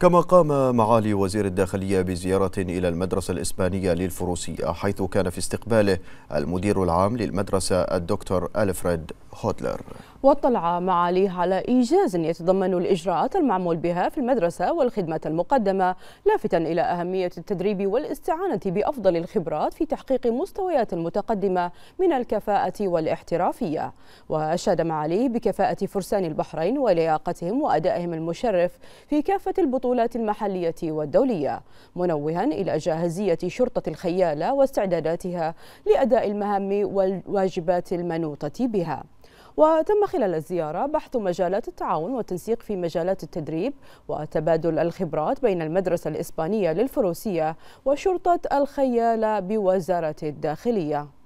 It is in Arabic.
كما قام معالي وزير الداخلية بزيارة إلى المدرسة الإسبانية للفروسية حيث كان في استقباله المدير العام للمدرسة الدكتور ألفريد هوتلر واطلع معاليه على إيجاز يتضمن الإجراءات المعمول بها في المدرسة والخدمة المقدمة لافتا إلى أهمية التدريب والاستعانة بأفضل الخبرات في تحقيق مستويات متقدمة من الكفاءة والاحترافية وأشاد معاليه بكفاءة فرسان البحرين ولياقتهم وأدائهم المشرف في كافة البطولات البطولات المحلية والدولية منوها إلى جاهزية شرطة الخيالة واستعداداتها لأداء المهام والواجبات المنوطة بها وتم خلال الزيارة بحث مجالات التعاون والتنسيق في مجالات التدريب وتبادل الخبرات بين المدرسة الإسبانية للفروسية وشرطة الخيالة بوزارة الداخلية